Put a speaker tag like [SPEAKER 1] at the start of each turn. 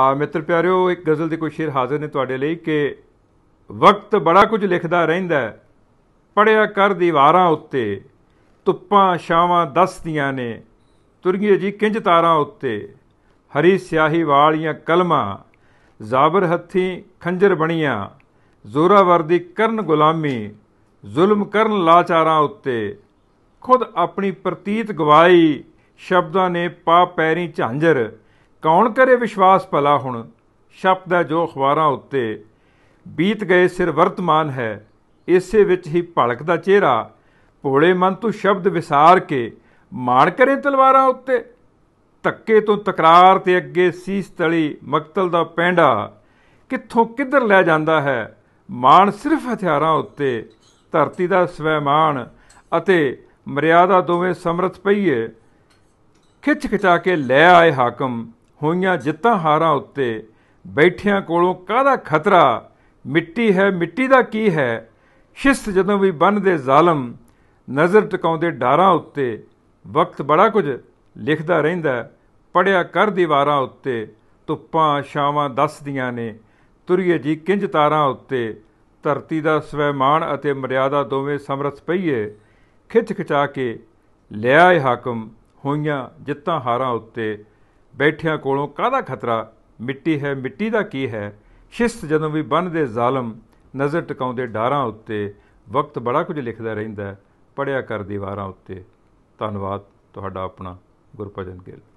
[SPEAKER 1] ਆ ਮਿੱਤਰ ਪਿਆਰਿਓ ਇੱਕ ਗਜ਼ਲ ਦੇ ਕੋਈ ਸ਼ੇਰ ਹਾਜ਼ਰ ਨੇ ਤੁਹਾਡੇ ਲਈ ਕਿ ਵਕਤ ਬੜਾ ਕੁਝ ਲਿਖਦਾ ਰਹਿੰਦਾ ਹੈ ਪੜਿਆ ਕਰ ਦੀਵਾਰਾਂ ਉੱਤੇ ਤੁੱਪਾਂ ਛਾਵਾਂ ਦਸਦੀਆਂ ਨੇ ਤੁਰਗੀਆਂ ਜੀ ਕਿੰਜ ਤਾਰਾਂ ਉੱਤੇ ਹਰੀ ਸਿਆਹੀ ਵਾਲੀਆਂ ਕਲਮਾਂ ਜ਼ਾਬਰ ਹੱਥੀ ਖੰਜਰ ਬਣੀਆਂ ਜ਼ੋਰਾਵਰ ਦੀ ਕਰਨ ਗੁਲਾਮੀ ਜ਼ੁਲਮ ਕਰਨ ਲਾਚਾਰਾਂ ਉੱਤੇ ਖੁਦ ਆਪਣੀ ਪ੍ਰਤੀਤ ਗਵਾਈ ਸ਼ਬਦਾਂ ਨੇ ਪਾ ਪੈਰੀ ਝਾਂਜਰ ਕੌਣ ਕਰੇ ਵਿਸ਼ਵਾਸ ਭਲਾ ਹੁਣ ਸ਼ਬਦ ਹੈ ਜੋ ਅਖਬਾਰਾਂ ਉੱਤੇ ਬੀਤ ਗਏ ਸਿਰ ਵਰਤਮਾਨ ਹੈ ਇਸੇ ਵਿੱਚ ਹੀ ਭਲਕ ਦਾ ਚਿਹਰਾ ਭੋਲੇ ਮਨ ਤੋਂ ਸ਼ਬਦ ਵਿਸਾਰ ਕੇ ਮਾਣ ਕਰੇ ਤਲਵਾਰਾਂ ਉੱਤੇ ਧੱਕੇ ਤੋਂ ਤਕਰਾਰ ਤੇ ਅੱਗੇ ਸੀਸ ਤਲੀ ਮਕਤਲ ਦਾ ਪੈਂਡਾ ਕਿੱਥੋਂ ਕਿੱਧਰ ਲੈ ਜਾਂਦਾ ਹੈ ਮਾਣ ਸਿਰਫ ਹਥਿਆਰਾਂ ਉੱਤੇ ਧਰਤੀ ਦਾ ਸਵੈਮਾਨ ਅਤੇ ਮਰਿਆਦਾ ਦੋਵੇਂ ਸਮਰਥ ਪਈਏ ਖਿੱਚ ਖਿਚਾ ਕੇ ਲੈ ਆਏ ਹਾਕਮ ਹੋਈਆਂ ਜਿੱਤਾਂ ਹਾਰਾਂ ਉੱਤੇ ਬੈਠਿਆਂ ਕੋਲੋਂ ਕਾਹਦਾ ਖਤਰਾ ਮਿੱਟੀ ਹੈ ਮਿੱਟੀ ਦਾ ਕੀ ਹੈ ਸ਼ਿਸਤ ਜਦੋਂ ਵੀ ਬੰਨਦੇ ਜ਼ਾਲਮ ਨਜ਼ਰ ਟਿਕਾਉਂਦੇ ਡਾਰਾਂ ਉੱਤੇ ਵਕਤ ਬੜਾ ਕੁਝ ਲਿਖਦਾ ਰਹਿੰਦਾ ਪੜਿਆ ਕਰ ਦੀਵਾਰਾਂ ਉੱਤੇ ਤੁੱਪਾਂ ਛਾਵਾਂ ਦੱਸਦੀਆਂ ਨੇ ਤੁਰੀਏ ਜੀ ਕਿੰਜ ਤਾਰਾਂ ਉੱਤੇ ਧਰਤੀ ਦਾ ਸਵੈਮਾਨ ਅਤੇ ਮਰਿਆਦਾ ਦੋਵੇਂ ਸਮਰਥ ਪਈਏ ਖਿੱਚ ਖਿਚਾ ਕੇ ਲਿਆ ਹਾਕਮ ਹੋਈਆਂ ਜਿੱਤਾਂ ਹਾਰਾਂ ਉੱਤੇ ਬੈਠਿਆਂ ਕੋਲੋਂ ਕਾਹਦਾ ਖਤਰਾ ਮਿੱਟੀ ਹੈ ਮਿੱਟੀ ਦਾ ਕੀ ਹੈ ਸ਼ਿਸਤ ਜਦੋਂ ਵੀ ਬੰਨ ਦੇ ਜ਼ਾਲਮ ਨਜ਼ਰ ਟਿਕਾਉਂਦੇ ਡਾਰਾਂ ਉੱਤੇ ਵਕਤ ਬੜਾ ਕੁਝ ਲਿਖਦਾ ਰਹਿੰਦਾ ਪੜਿਆ ਕਰ ਦੀਵਾਰਾਂ ਉੱਤੇ ਧੰਨਵਾਦ ਤੁਹਾਡਾ ਆਪਣਾ ਗੁਰਪ੍ਰਜਨ ਗਿੱਲ